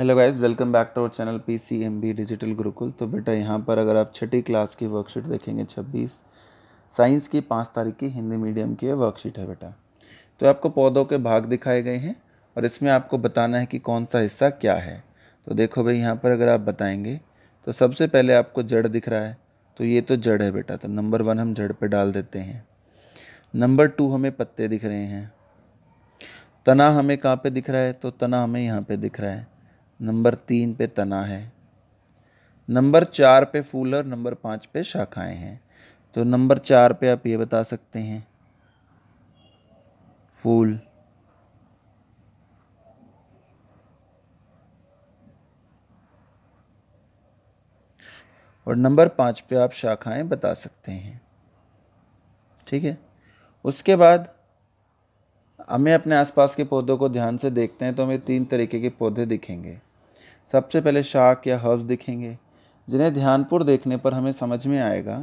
hello guys welcome back to our channel P C M B digital Gurukul तो बेटा यहाँ पर अगर आप छठी क्लास की वर्कशीट देखेंगे 26 साइंस की पाँच तारीख की हिंदी मीडियम की वर्कशीट है बेटा तो आपको पौधों के भाग दिखाए गए हैं और इसमें आपको बताना है कि कौन सा हिस्सा क्या है तो देखो भाई यहाँ पर अगर आप बताएंगे तो सबसे पहले आपको जड़ दिख रहा है तो ये तो जड़ है बेटा तो नंबर वन हम जड़ पर डाल देते हैं नंबर टू हमें पत्ते दिख रहे हैं तना हमें कहाँ पर दिख रहा है तो तना हमें यहाँ पर दिख रहा है नंबर तीन पे तना है नंबर चार पे फूल और नंबर पाँच पे शाखाएं हैं तो नंबर चार पे आप ये बता सकते हैं फूल और नंबर पाँच पे आप शाखाएं बता सकते हैं ठीक है उसके बाद हमें अपने आसपास के पौधों को ध्यान से देखते हैं तो हमें तीन तरीके के पौधे दिखेंगे सबसे पहले शाक या हर्ब्स दिखेंगे जिन्हें ध्यानपूर्व देखने पर हमें समझ में आएगा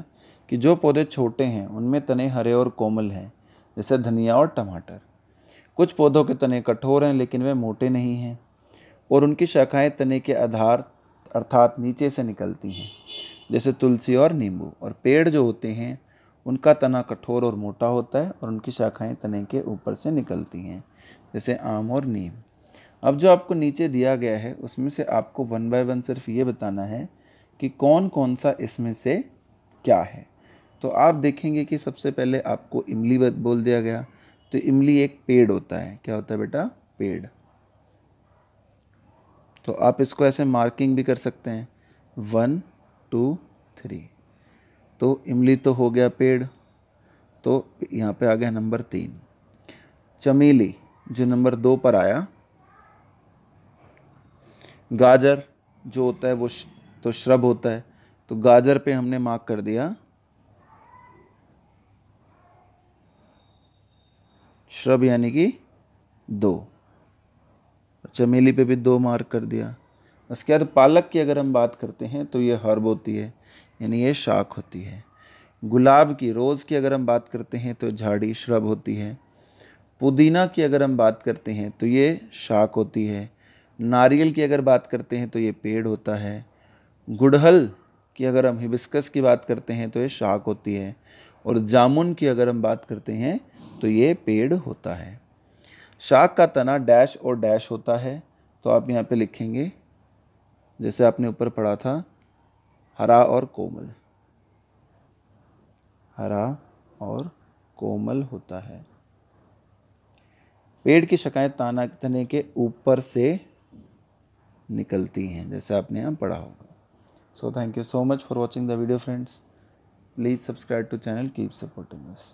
कि जो पौधे छोटे हैं उनमें तने हरे और कोमल हैं जैसे धनिया और टमाटर कुछ पौधों के तने कठोर हैं लेकिन वे मोटे नहीं हैं और उनकी शाखाएं तने के आधार अर्थात नीचे से निकलती हैं जैसे तुलसी और नींबू और पेड़ जो होते हैं उनका तना कठोर और मोटा होता है और उनकी शाखाएं तने के ऊपर से निकलती हैं जैसे आम और नीम अब जो आपको नीचे दिया गया है उसमें से आपको वन बाय वन सिर्फ ये बताना है कि कौन कौन सा इसमें से क्या है तो आप देखेंगे कि सबसे पहले आपको इमली बोल दिया गया तो इमली एक पेड़ होता है क्या होता है बेटा पेड़ तो आप इसको ऐसे मार्किंग भी कर सकते हैं वन टू थ्री तो इमली तो हो गया पेड़ तो यहाँ पे आ गया नंबर तीन चमेली जो नंबर दो पर आया गाजर जो होता है वो तो श्रब होता है तो गाजर पे हमने मार्क कर दिया श्रब यानी कि दो चमेली पे भी दो मार्क कर दिया उसके बाद तो पालक की अगर हम बात करते हैं तो ये हर्ब होती है यानी ये शाख होती है गुलाब की रोज़ की अगर हम बात करते हैं तो झाड़ी श्रब होती है पुदीना की अगर हम बात करते हैं तो ये शाख होती है नारियल की अगर बात करते हैं तो ये पेड़ होता है गुड़हल की अगर हम हिबिस्कस की बात करते हैं तो ये शाख होती है और जामुन की अगर हम बात करते हैं तो ये पेड़ होता है शाख का तना डैश और डैश होता है तो आप यहाँ पे लिखेंगे जैसे आपने ऊपर पढ़ा था हरा और कोमल हरा और कोमल होता है पेड़ की शकाएँ ताना तने के ऊपर से निकलती हैं जैसे आपने यहाँ पढ़ा होगा so thank you so much for watching the video friends please subscribe to channel keep supporting us